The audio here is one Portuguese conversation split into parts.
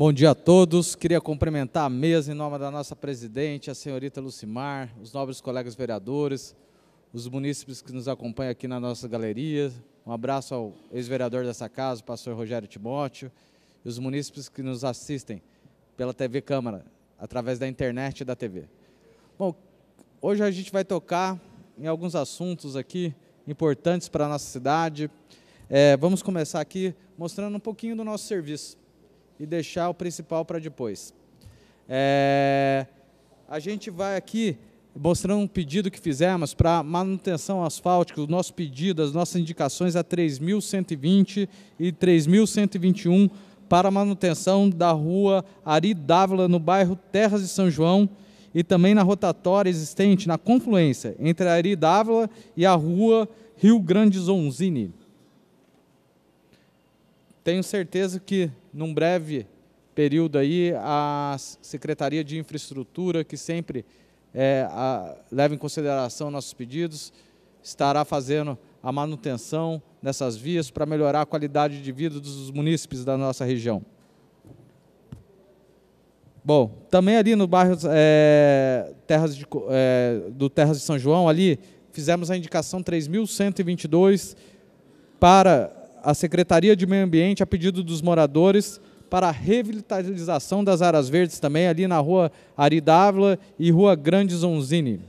Bom dia a todos. Queria cumprimentar a mesa em nome da nossa presidente, a senhorita Lucimar, os nobres colegas vereadores, os munícipes que nos acompanham aqui na nossa galeria. Um abraço ao ex-vereador dessa casa, o pastor Rogério Timóteo, e os munícipes que nos assistem pela TV Câmara, através da internet e da TV. Bom, hoje a gente vai tocar em alguns assuntos aqui importantes para a nossa cidade. É, vamos começar aqui mostrando um pouquinho do nosso serviço e deixar o principal para depois. É, a gente vai aqui mostrando um pedido que fizemos para manutenção asfáltica, o nosso pedido, as nossas indicações a 3.120 e 3.121 para manutenção da rua Ari Dávila, no bairro Terras de São João, e também na rotatória existente na confluência entre a Ari Dávila e a rua Rio Grande Zonzini. Tenho certeza que num breve período aí, a Secretaria de Infraestrutura, que sempre é, a, leva em consideração nossos pedidos, estará fazendo a manutenção nessas vias para melhorar a qualidade de vida dos munícipes da nossa região. Bom, também ali no bairro é, terras de, é, do Terras de São João, ali fizemos a indicação 3.122 para a Secretaria de Meio Ambiente, a pedido dos moradores, para a revitalização das áreas verdes também, ali na rua Ari Dávila e rua Grande Zonzini.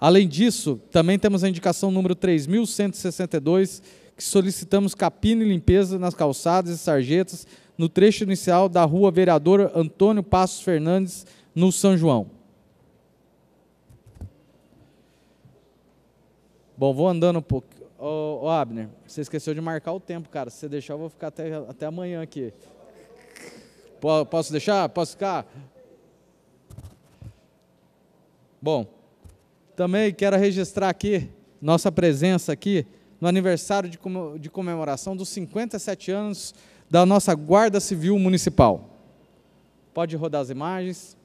Além disso, também temos a indicação número 3162, que solicitamos capina e limpeza nas calçadas e sarjetas no trecho inicial da rua Vereador Antônio Passos Fernandes, no São João. Bom, vou andando um pouco Ô, ô, Abner, você esqueceu de marcar o tempo, cara. Se você deixar, eu vou ficar até, até amanhã aqui. Posso deixar? Posso ficar? Bom, também quero registrar aqui nossa presença aqui no aniversário de comemoração dos 57 anos da nossa Guarda Civil Municipal. Pode rodar as imagens.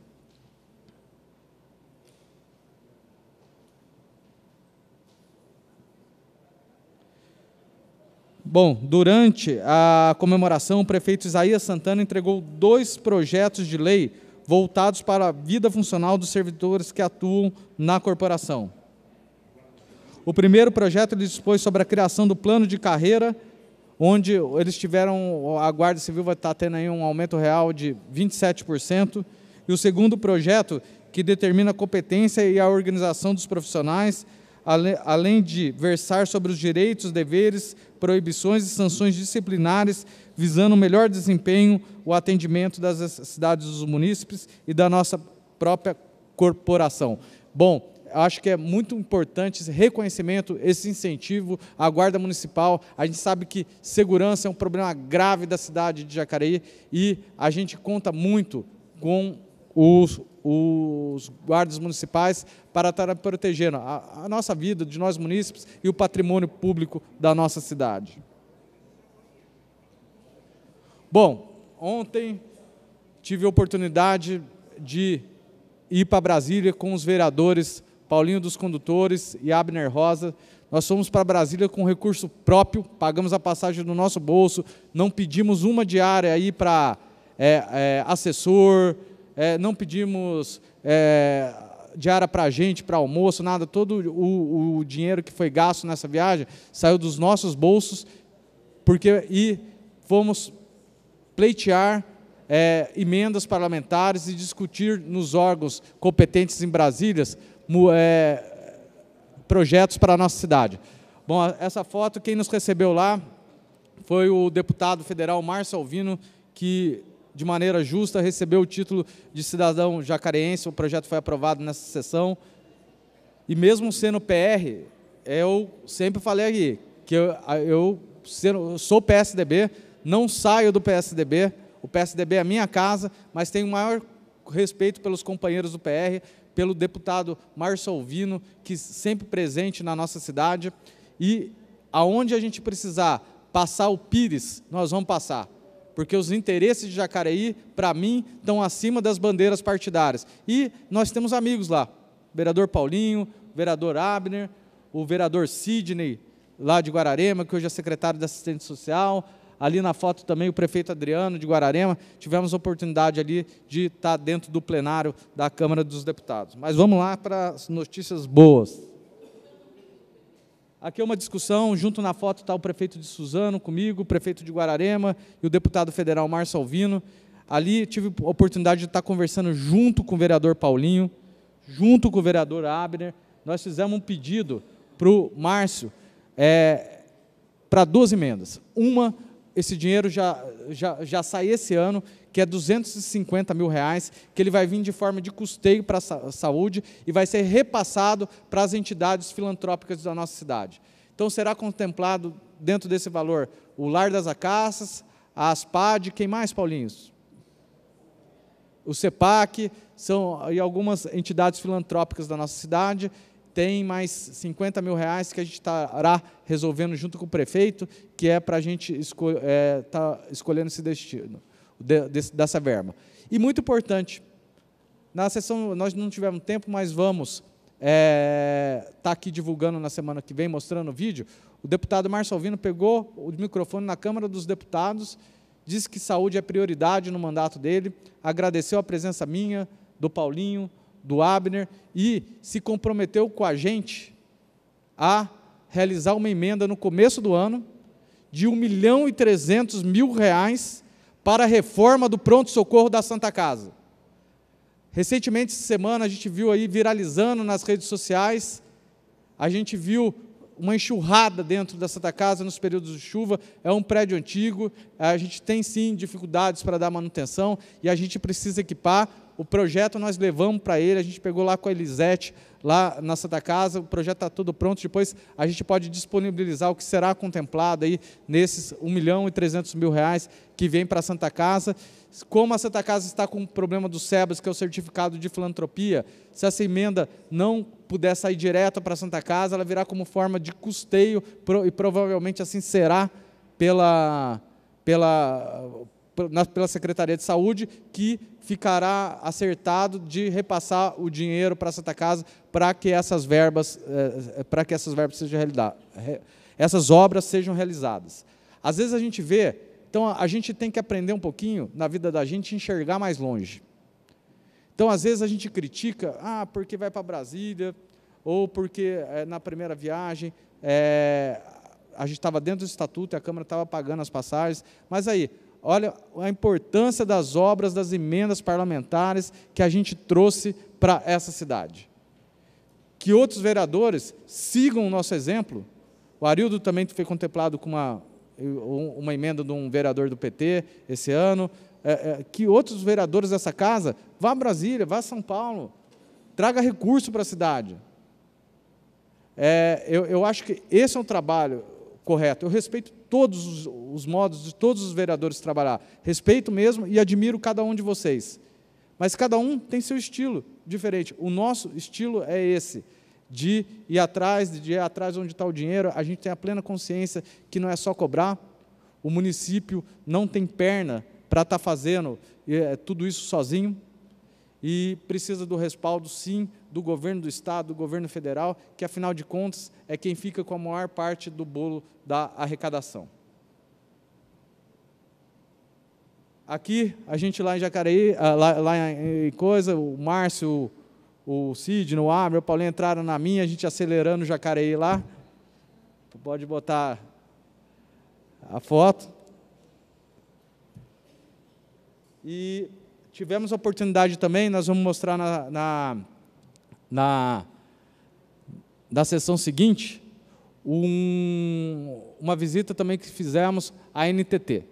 Bom, durante a comemoração, o prefeito Isaías Santana entregou dois projetos de lei voltados para a vida funcional dos servidores que atuam na corporação. O primeiro projeto ele dispôs sobre a criação do plano de carreira, onde eles tiveram, a Guarda Civil vai estar tendo aí um aumento real de 27%, e o segundo projeto que determina a competência e a organização dos profissionais além de versar sobre os direitos, deveres, proibições e sanções disciplinares, visando o melhor desempenho, o atendimento das necessidades dos munícipes e da nossa própria corporação. Bom, acho que é muito importante esse reconhecimento, esse incentivo à Guarda Municipal. A gente sabe que segurança é um problema grave da cidade de Jacareí e a gente conta muito com os os guardas municipais para estar protegendo a, a nossa vida, de nós munícipes e o patrimônio público da nossa cidade. Bom, ontem tive a oportunidade de ir para Brasília com os vereadores Paulinho dos Condutores e Abner Rosa. Nós fomos para Brasília com recurso próprio, pagamos a passagem do nosso bolso, não pedimos uma diária aí para é, é, assessor, é, não pedimos é, diária para a gente, para almoço, nada. Todo o, o, dinheiro que foi gasto nessa viagem saiu dos nossos bolsos porque e fomos pleitear é, emendas parlamentares e discutir nos órgãos competentes em Brasília é, projetos para a nossa cidade. Bom, essa foto, quem nos recebeu lá foi o deputado federal Márcio Alvino, que de maneira justa, recebeu o título de cidadão jacareense, o projeto foi aprovado nessa sessão. E mesmo sendo PR, eu sempre falei aqui que eu, eu, eu sou PSDB, não saio do PSDB, o PSDB é a minha casa, mas tenho o maior respeito pelos companheiros do PR, pelo deputado Márcio Alvino, que sempre presente na nossa cidade. E aonde a gente precisar passar o Pires, nós vamos passar porque os interesses de Jacareí, para mim, estão acima das bandeiras partidárias. E nós temos amigos lá, o vereador Paulinho, o vereador Abner, o vereador Sidney, lá de Guararema, que hoje é secretário de Assistente Social, ali na foto também o prefeito Adriano de Guararema, tivemos a oportunidade ali de estar tá dentro do plenário da Câmara dos Deputados. Mas vamos lá para as notícias boas. Aqui é uma discussão, junto na foto está o prefeito de Suzano comigo, o prefeito de Guararema e o deputado federal Márcio Alvino. Ali tive a oportunidade de estar tá conversando junto com o vereador Paulinho, junto com o vereador Abner. Nós fizemos um pedido para o Márcio é, para duas emendas. Uma, esse dinheiro já, já, já sai esse ano, que é 250 mil reais, que ele vai vir de forma de custeio para a saúde e vai ser repassado para as entidades filantrópicas da nossa cidade. Então será contemplado dentro desse valor o Lar das Acaças, a ASPAD, quem mais, Paulinhos? O CEPAC, são, e algumas entidades filantrópicas da nossa cidade, tem mais 50 mil reais que a gente estará resolvendo junto com o prefeito, que é para a gente estar é, tá escolhendo esse destino dessa verba. E muito importante, na sessão, nós não tivemos tempo, mas vamos estar é, tá aqui divulgando na semana que vem, mostrando o vídeo. O deputado Márcio Alvino pegou o microfone na Câmara dos Deputados, disse que saúde é prioridade no mandato dele, agradeceu a presença minha, do Paulinho, do Abner e se comprometeu com a gente a realizar uma emenda no começo do ano de 1 milhão e 300 mil reais para a reforma do pronto-socorro da Santa Casa. Recentemente, essa semana, a gente viu aí viralizando nas redes sociais, a gente viu uma enxurrada dentro da Santa Casa nos períodos de chuva, é um prédio antigo, a gente tem sim dificuldades para dar manutenção e a gente precisa equipar o projeto nós levamos para ele, a gente pegou lá com a Elisete, lá na Santa Casa, o projeto está tudo pronto, depois a gente pode disponibilizar o que será contemplado aí nesses 1 milhão e 300 mil reais que vem para a Santa Casa. Como a Santa Casa está com o problema do SEBAS, que é o certificado de filantropia, se essa emenda não puder sair direto para a Santa Casa, ela virá como forma de custeio, e provavelmente assim será pela, pela, pela Secretaria de Saúde, que ficará acertado de repassar o dinheiro para a Santa Casa para que essas verbas, eh, eh, para que essas verbas sejam realizadas, essas obras sejam realizadas. Às vezes a gente vê, então a gente tem que aprender um pouquinho na vida da gente enxergar mais longe. Então às vezes a gente critica, ah, porque vai para Brasília ou porque eh, na primeira viagem é, a gente estava dentro do estatuto e a Câmara estava pagando as passagens, mas aí olha a importância das obras, das emendas parlamentares que a gente trouxe para essa cidade. Que outros vereadores sigam o nosso exemplo. O Arildo também foi contemplado com uma, uma emenda de um vereador do PT esse ano. É, é, que outros vereadores dessa casa vá a Brasília, vá a São Paulo, traga recurso para a cidade. É, eu, eu acho que esse é um trabalho correto. Eu respeito todos os, os modos de todos os vereadores trabalhar. Respeito mesmo e admiro cada um de vocês. Mas cada um tem seu estilo diferente. O nosso estilo é esse de ir atrás, de ir atrás onde está o dinheiro, a gente tem a plena consciência que não é só cobrar, o município não tem perna para estar tá fazendo é, tudo isso sozinho e precisa do respaldo, sim, do governo do Estado, do governo federal, que afinal de contas é quem fica com a maior parte do bolo da arrecadação. Aqui, a gente lá em Jacareí, ah, lá, lá em Coisa, o Márcio, o Cid, o Amir, o Paulinho entraram na minha, a gente acelerando o Jacareí lá. Pode botar a foto. E Tivemos a oportunidade também, nós vamos mostrar na, na, na, na sessão seguinte, um, uma visita também que fizemos à NTT,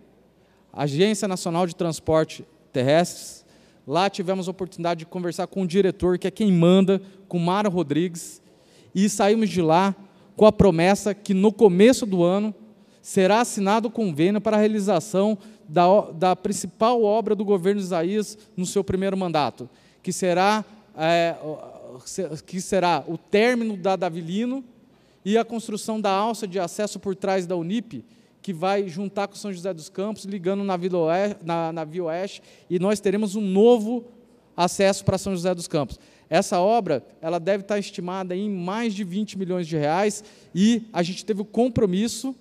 Agência Nacional de Transporte Terrestres. Lá tivemos a oportunidade de conversar com o diretor, que é quem manda, com Mara Rodrigues, e saímos de lá com a promessa que no começo do ano será assinado o convênio para a realização da, da principal obra do governo de Isaías no seu primeiro mandato, que será, é, que será o término da Davilino e a construção da alça de acesso por trás da Unip, que vai juntar com São José dos Campos, ligando na Vila Oeste, na, na Via Oeste, e nós teremos um novo acesso para São José dos Campos. Essa obra ela deve estar estimada em mais de 20 milhões de reais e a gente teve o compromisso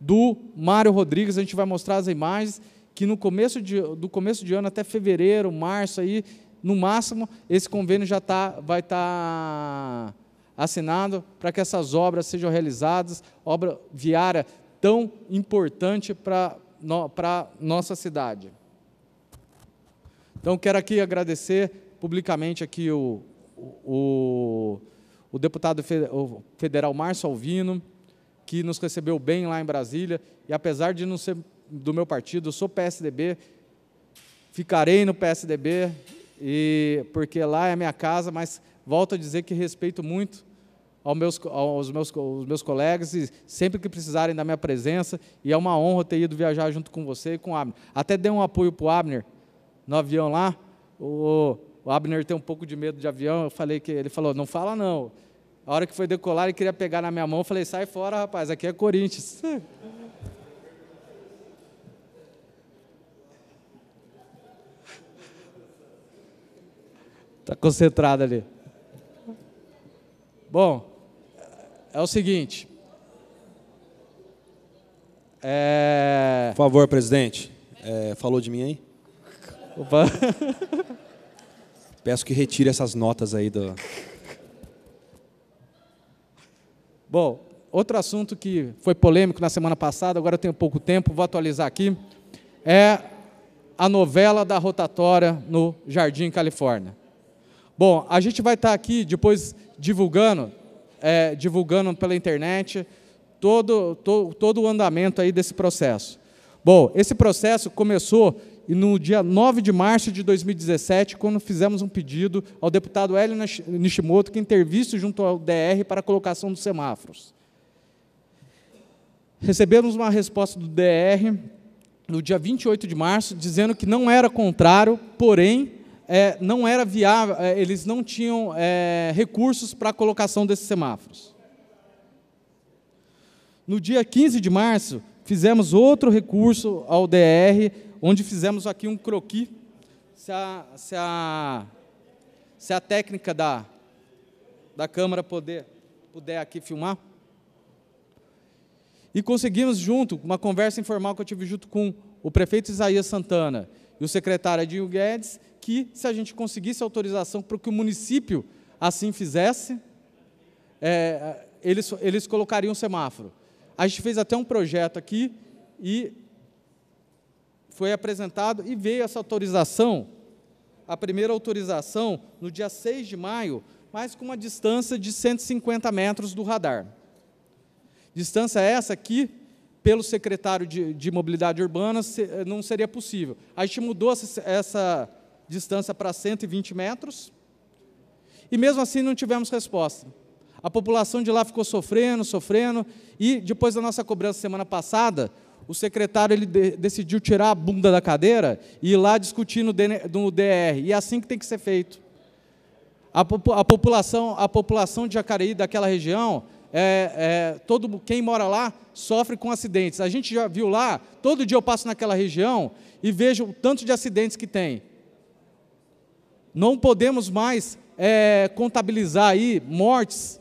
do Mário Rodrigues. A gente vai mostrar as imagens que no começo de, do começo de ano até fevereiro, março aí, no máximo, esse convênio já tá, vai estar tá assinado para que essas obras sejam realizadas, obra viária tão importante para no, para nossa cidade. Então quero aqui agradecer publicamente aqui o, o, o deputado federal Márcio Alvino, que nos recebeu bem lá em Brasília, e apesar de não ser do meu partido, eu sou PSDB, ficarei no PSDB, e porque lá é minha casa, mas volto a dizer que respeito muito os meus, aos meus, aos meus colegas e sempre que precisarem da minha presença, e é uma honra ter ido viajar junto com você e com o Abner. Até dei um apoio para o Abner no avião lá, o, o Abner tem um pouco de medo de avião, eu falei que ele falou, não fala não, a hora que foi decolar, ele queria pegar na minha mão. Eu falei, sai fora, rapaz, aqui é Corinthians. Está concentrado ali. Bom, é o seguinte. É... Por favor, presidente. É, falou de mim aí? Opa. Peço que retire essas notas aí do. Bom, outro assunto que foi polêmico na semana passada, agora eu tenho pouco tempo, vou atualizar aqui, é a novela da rotatória no Jardim Califórnia. Bom, a gente vai estar aqui depois divulgando, é, divulgando pela internet todo, to, todo o andamento aí desse processo. Bom, esse processo começou e no dia 9 de março de 2017, quando fizemos um pedido ao deputado Hélio Nishimoto que intervisse junto ao DR para a colocação dos semáforos. Recebemos uma resposta do DR no dia 28 de março, dizendo que não era contrário, porém, é, não era viável, é, eles não tinham é, recursos para a colocação desses semáforos. No dia 15 de março, fizemos outro recurso ao DR, onde fizemos aqui um croqui. Se a, se a, se a técnica da, da câmera poder, puder aqui filmar. E conseguimos junto, uma conversa informal que eu tive junto com o prefeito Isaías Santana e o secretário Adil Guedes, que se a gente conseguisse autorização para que o município assim fizesse, é, eles, eles colocariam um semáforo. A gente fez até um projeto aqui e foi apresentado e veio essa autorização, a primeira autorização, no dia 6 de maio, mas com uma distância de 150 metros do radar. Distância essa que, pelo secretário de, de Mobilidade Urbana, se, eh, não seria possível. A gente mudou essa, essa distância para 120 metros e, mesmo assim, não tivemos resposta. A população de lá ficou sofrendo, sofrendo, e depois da nossa cobrança semana passada, o secretário ele de, decidiu tirar a bunda da cadeira e ir lá discutir no, no DR. E é assim que tem que ser feito. A, a população, a população de Jacareí, daquela região, é, é, todo quem mora lá sofre com acidentes. A gente já viu lá, todo dia eu passo naquela região e vejo o tanto de acidentes que tem. Não podemos mais é, contabilizar aí mortes,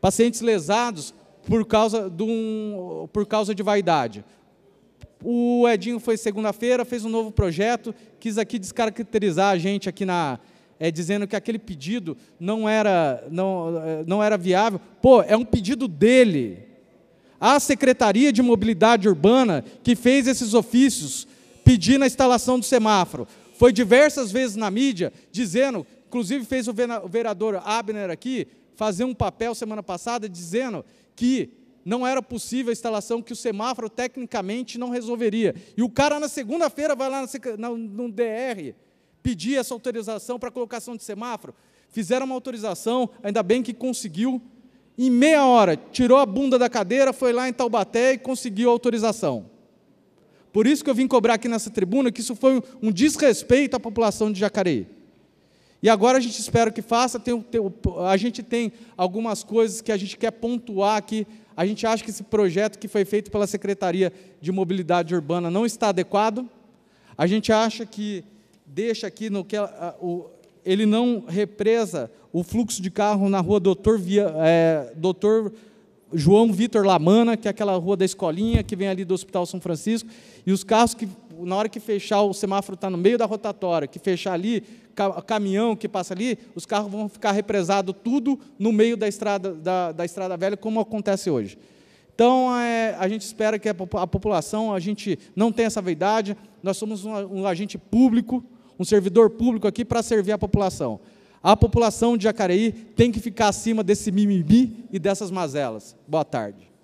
pacientes lesados por causa de, um, por causa de vaidade. O Edinho foi segunda-feira, fez um novo projeto, quis aqui descaracterizar a gente aqui na é, dizendo que aquele pedido não era não, é, não era viável. Pô, é um pedido dele. A Secretaria de Mobilidade Urbana que fez esses ofícios pedindo a instalação do semáforo. Foi diversas vezes na mídia dizendo, inclusive fez o vereador Abner aqui fazer um papel semana passada dizendo que não era possível a instalação, que o semáforo tecnicamente não resolveria. E o cara, na segunda-feira, vai lá no, DR pedir essa autorização para colocação de semáforo. Fizeram uma autorização, ainda bem que conseguiu. Em meia hora, tirou a bunda da cadeira, foi lá em Taubaté e conseguiu a autorização. Por isso que eu vim cobrar aqui nessa tribuna que isso foi um desrespeito à população de Jacareí. E agora a gente espera que faça. Tem, tem, a gente tem algumas coisas que a gente quer pontuar aqui. A gente acha que esse projeto que foi feito pela Secretaria de Mobilidade Urbana não está adequado. A gente acha que deixa aqui no que a, o, ele não represa o fluxo de carro na rua Doutor, Via, é, Doutor João Vitor Lamana, que é aquela rua da escolinha que vem ali do Hospital São Francisco, e os carros que, na hora que fechar, o semáforo está no meio da rotatória, que fechar ali, caminhão que passa ali, os carros vão ficar represados tudo no meio da estrada, da, da estrada velha, como acontece hoje. Então, é, a gente espera que a, a, população, a gente não tenha essa vaidade, nós somos um, um agente público, um servidor público aqui para servir a população. A população de Jacareí tem que ficar acima desse mimimi e dessas mazelas. Boa tarde.